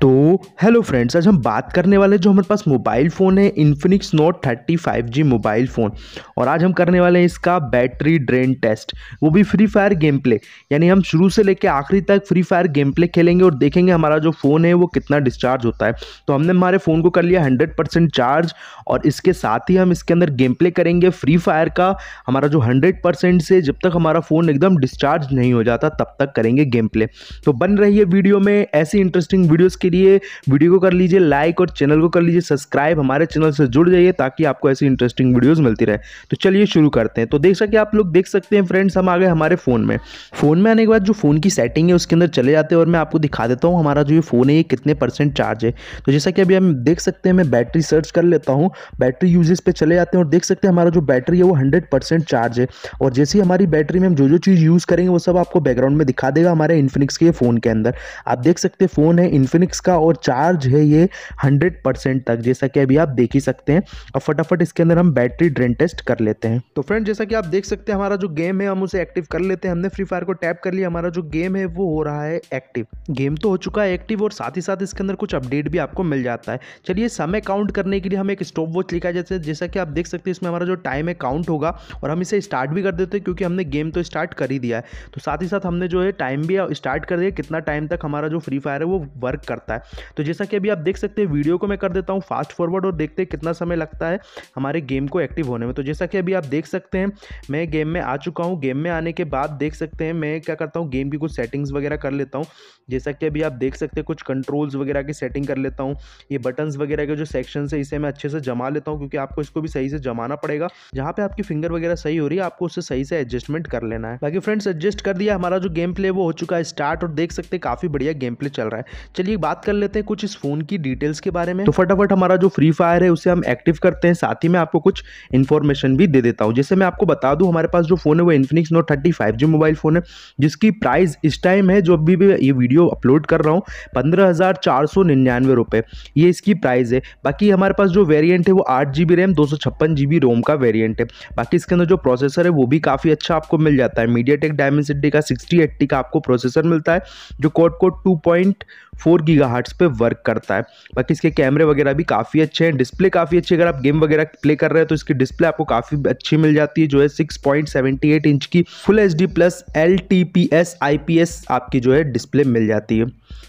तो hello friends आज हम बात करने वाले जो हमारे पास मोबाइल फ़ोन है Infinix note thirty five G mobile phone और आज हम करने वाले हैं इसका बैटरी ड्रेन टेस्ट वो भी फ्री फायर गेम प्ले यानी हम शुरू से लेकर आखिरी तक फ्री फायर गेम प्ले खेलेंगे और देखेंगे हमारा जो फ़ोन है वो कितना डिस्चार्ज होता है तो हमने हमारे फ़ोन को कर लिया हंड्रेड चार्ज और इसके साथ ही हम इसके अंदर गेम प्ले करेंगे फ्री फायर का हमारा जो हंड्रेड से जब तक हमारा फ़ोन एकदम डिस्चार्ज नहीं हो जाता तब तक करेंगे गेम प्ले तो बन रही है वीडियो में ऐसी इंटरेस्टिंग वीडियोज़ के लिए वीडियो को कर लीजिए लाइक और चैनल को कर लीजिए सब्सक्राइब हमारे चैनल से जुड़ जाइए ताकि आपको ऐसी इंटरेस्टिंग वीडियोज़ मिलती रहे तो चलिए शुरू करते हैं तो देख सके आप लोग देख सकते हैं फ्रेंड्स हम आ गए हमारे फ़ोन में फ़ोन में आने के बाद जो फ़ोन की सेटिंग है उसके अंदर चले जाते हैं और मैं आपको दिखा देता हूँ हमारा जो ये फ़ोन है ये कितने परसेंट चार्ज है तो जैसा कि अभी हम देख सकते हैं मैं बैटरी सर्च कर लेता हूँ बैटरी यूजेस पे चले जाते हैं और देख सकते हैं हमारा जो बैटरी है वो हंड्रेड परसेंट चार्ज है और जैसे ही हमारी बैटरी में हम जो जो चीज़ यूज़ करेंगे वो सब आपको बैकग्राउंड में दिखा देगा हमारे इन्फिनिक्स के फ़ोन के अंदर आप देख सकते हैं फ़ोन है इन्फिनिक्स सिक्स का और चार्ज है ये हंड्रेड परसेंट तक जैसा कि अभी आप देख ही सकते हैं और फटाफट इसके अंदर हम बैटरी ड्रेन टेस्ट कर लेते हैं तो फ्रेंड जैसा कि आप देख सकते हैं हमारा जो गेम है हम उसे एक्टिव कर लेते हैं हमने फ्री फायर को टैप कर लिया हमारा जो गेम है वो हो रहा है एक्टिव गेम तो हो चुका है एक्टिव और साथ ही साथ इसके अंदर कुछ अपडेट भी आपको मिल जाता है चलिए समय काउंट करने के लिए हम एक स्टॉप वॉच लिखा जैसे जैसा कि आप देख सकते हैं इसमें हमारा जो टाइम है काउंट होगा और हम इसे स्टार्ट भी कर देते हैं क्योंकि हमने गेम तो स्टार्ट कर ही दिया है तो साथ ही साथ हमने जो है टाइम भी स्टार्ट कर दिया कितना टाइम तक हमारा जो फ्री फायर है वो वर्क करता लगता है तो जैसा कि अभी आप देख सकते हैं वीडियो को मैं कर देता हूँ फास्ट फॉरवर्ड और देखते हैं कितना समय लगता है हमारे गेम को एक्टिव होने में तो जैसा कि अभी आप देख सकते हैं मैं गेम में आ चुका हूँ गेम में आने के बाद देख सकते हैं मैं क्या करता हूँ गेम की कुछ सेटिंग्स वगैरह कर लेता हूँ जैसा कि अभी आप देख सकते हैं कुछ कंट्रोल्स वगैरह की सेटिंग कर लेता हूँ ये बटन्स वगैरह के जो सेक्शन है इसे मैं अच्छे से जमा लेता हूँ क्योंकि आपको इसको भी सही से जमाना पड़ेगा जहाँ पर आपकी फिंगर वगैरह सही हो रही है आपको उससे सही से एडजस्टमेंट कर लेना है बाकी फ्रेंड्स एडजस्ट कर दिया हमारा जो गेम प्ले वो हो चुका है स्टार्ट और देख सकते हैं काफ़ी बढ़िया गेम प्ले चल रहा है चलिए बात बात कर लेते हैं कुछ इस फोन की डिटेल्स के बारे में तो फटाफट हमारा जो फ्री फायर है उसे हम एक्टिव करते हैं साथ ही मैं आपको कुछ इन्फॉर्मेशन भी दे देता हूँ जैसे मैं आपको बता दूँ हमारे पास जो फोन है वो Infinix note thirty five G mobile phone है जिसकी प्राइस इस टाइम है जो अभी भी ये वीडियो अपलोड कर रहा हूँ पंद्रह हज़ार चार सौ निन्यानवे रुपये ये इसकी प्राइस है बाकी हमारे पास जो वेरियंट है वो आठ जी बी रैम दो सौ छप्पन जी बी रोम का वेरियंट है बाकी इसके अंदर जो प्रोसेसर है वो भी काफ़ी अच्छा आपको मिल जाता है मीडिया टेक डायमेंसिटी का सिक्सटी एट्टी का आपको प्रोसेसर मिलता है जो कोड कोड two point four gigahertz पे वर्क करता है बाकी इसके कैमरे वगैरह भी काफ़ी अच्छे हैं डिस्प्ले काफ़ी अच्छी अगर आप गेम वगैरह प्ले कर रहे हैं तो इसकी डिस्प्ले आपको काफ़ी अच्छी मिल जाती है जो है सिक्स इंच की फुल एच प्लस एल आपकी जो है डिस्प्ले मिल जाती है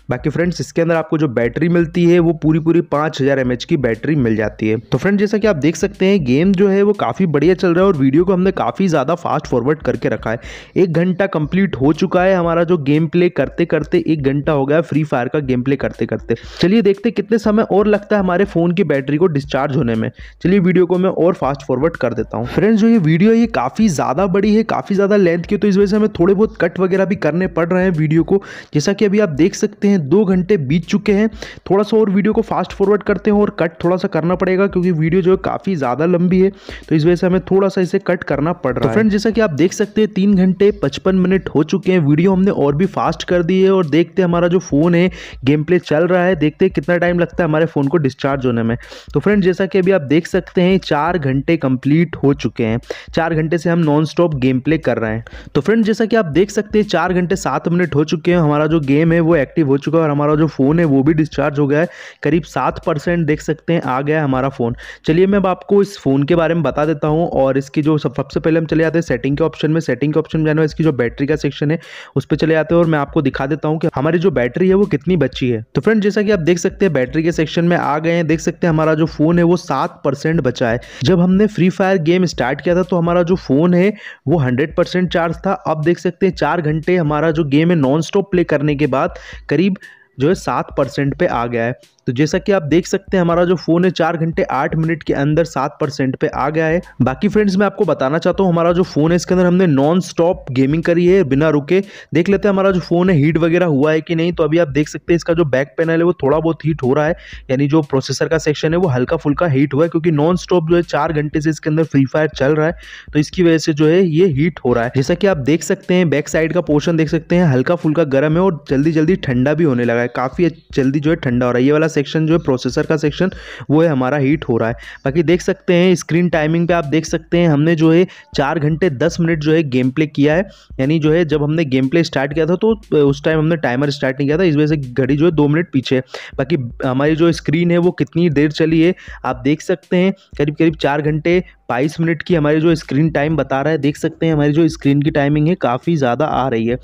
बाकी फ्रेंड्स इसके अंदर आपको जो बैटरी मिलती है वो पूरी पूरी पाँच हज़ार एम की बैटरी मिल जाती है तो फ्रेंड जैसा कि आप देख सकते हैं गेम जो है वो काफ़ी बढ़िया चल रहा है और वीडियो को हमने काफ़ी ज़्यादा फास्ट फॉरवर्ड करके रखा है एक घंटा कंप्लीट हो चुका है हमारा जो गेम प्ले करते करते एक घंटा हो गया फ्री फायर का गेम प्ले करते करते चलिए देखते कितने समय और लगता है हमारे फ़ोन की बैटरी को डिस्चार्ज होने में चलिए वीडियो को मैं और फास्ट फॉरवर्ड कर देता हूँ फ्रेंड्स जो ये वीडियो है ये काफ़ी ज़्यादा बड़ी है काफ़ी ज़्यादा लेंथ की तो इस वजह से हमें थोड़े बहुत कट वगैरह भी करने पड़ रहे हैं वीडियो को जैसा कि अभी आप देख सकते सकते हैं दो घंटे बीत चुके हैं थोड़ा सा और वीडियो को फास्ट फॉरवर्ड करते हैं और कट थोड़ा सा करना पड़ेगा क्योंकि वीडियो जो है काफ़ी ज़्यादा लंबी है तो इस वजह से हमें थोड़ा सा इसे कट करना पड़ रहा तो है फ्रेंड जैसा कि आप देख सकते हैं तीन घंटे पचपन मिनट हो चुके हैं वीडियो हमने और भी फास्ट कर दी है और देखते हमारा जो फ़ोन है गेम प्ले चल रहा है देखते हैं कितना टाइम लगता है हमारे फ़ोन को डिस्चार्ज होने में तो फ्रेंड जैसा कि अभी आप देख सकते हैं चार घंटे कंप्लीट हो चुके हैं चार घंटे से हम नॉन स्टॉप गेम प्ले कर रहे हैं तो फ्रेंड जैसा कि आप देख सकते हैं चार घंटे सात मिनट हो चुके हैं हमारा जो गेम है वो एक्टिव एक्टिव हो चुका है और हमारा जो फ़ोन है वो भी डिस्चार्ज हो गया है करीब सात परसेंट देख सकते हैं आ गया है हमारा फ़ोन चलिए मैं अब आपको इस फ़ोन के बारे में बता देता हूँ और इसकी जो सबसे पहले हम चले जाते हैं सेटिंग के ऑप्शन में सेटिंग के ऑप्शन में जाना इसकी जो बैटरी का सेक्शन है उस पर चले जाते हैं और मैं आपको दिखा देता हूँ कि हमारी जो बैटरी है वो कितनी बची है तो फ्रेंड जैसा कि आप देख सकते हैं बैटरी के सेक्शन में आ गए हैं देख सकते हैं हमारा जो फ़ोन है वो सात परसेंट बचा है जब हमने फ्री फायर गेम स्टार्ट किया था तो हमारा जो फ़ोन है वो हंड्रेड परसेंट चार्ज था अब देख सकते हैं चार घंटे हमारा जो गेम है नॉन स्टॉप प्ले करने के बाद करीब जो है सात परसेंट पे आ गया है तो जैसा कि आप देख सकते हैं हमारा जो फोन है चार घंटे आठ मिनट के अंदर सात परसेंट पे आ गया है बाकी फ्रेंड्स मैं आपको बताना चाहता हूँ हमारा जो फोन है इसके अंदर हमने नॉन स्टॉप गेमिंग करी है बिना रुके देख लेते हैं हमारा जो फोन है हीट वगैरह हुआ है कि नहीं तो अभी आप देख सकते हैं इसका जो बैक पैनल है वो थोड़ा बहुत हीट हो रहा है यानी जो प्रोसेसर का सेक्शन है वो हल्का फुल्का हीट हुआ है क्योंकि नॉन स्टॉप जो है चार घंटे से इसके अंदर फ्री फायर चल रहा है तो इसकी वजह से जो है ये हीट हो रहा है जैसा कि आप देख सकते हैं बैक साइड का पोर्शन देख सकते हैं हल्का फुल्का गर्म है और जल्दी जल्दी ठंडा भी होने लगा है काफी जल्दी जो है ठंडा हो रहा है ये वाला सेक्शन जो है प्रोसेसर का सेक्शन वो है हमारा हीट हो रहा है बाकी देख सकते हैं स्क्रीन टाइमिंग पे आप देख सकते हैं हमने जो है चार घंटे दस मिनट जो है गेम प्ले किया है यानी जो है जब हमने गेम प्ले स्टार्ट किया था तो उस टाइम हमने टाइमर स्टार्ट नहीं किया था इस वजह से घड़ी जो है दो मिनट पीछे बाकी हमारी जो स्क्रीन है वो कितनी देर चली है आप देख सकते हैं करीब करीब चार घंटे बाईस मिनट की हमारी जो स्क्रीन टाइम बता रहा है देख सकते हैं हमारी जो स्क्रीन की टाइमिंग है काफ़ी ज़्यादा आ रही है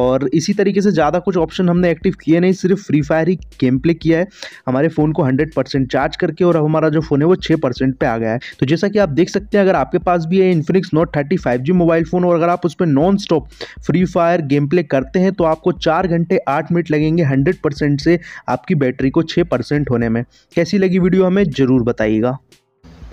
और इसी तरीके से ज़्यादा कुछ ऑप्शन हमने एक्टिव किए नहीं सिर्फ फ्री फायर ही गेम प्ले किया है हमारे फ़ोन को हंड्रेड परसेंट चार्ज करके और हमारा जो फ़ोन है वो छः परसेंट पर आ गया है तो जैसा कि आप देख सकते हैं अगर आपके पास भी है Infinix note thirty five G mobile phone और अगर आप उस पर non stop free fire game play करते हैं तो आपको चार घंटे आठ मिनट लगेंगे हंड्रेड परसेंट से आपकी बैटरी को छः परसेंट होने में कैसी लगी वीडियो हमें ज़रूर बताइएगा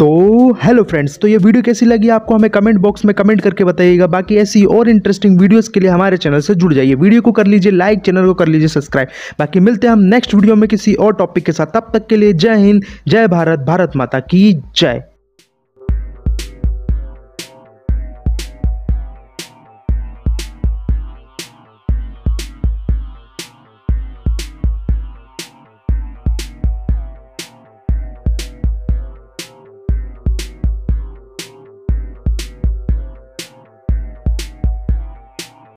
तो हेलो फ्रेंड्स तो ये वीडियो कैसी लगी आपको हमें कमेंट बॉक्स में कमेंट करके बताइएगा बाकी ऐसी और इंटरेस्टिंग वीडियोस के लिए हमारे चैनल से जुड़ जाइए वीडियो को कर लीजिए लाइक चैनल को कर लीजिए सब्सक्राइब बाकी मिलते हैं हम नेक्स्ट वीडियो में किसी और टॉपिक के साथ तब तक के लिए जय हिंद जय भारत भारत माता की जय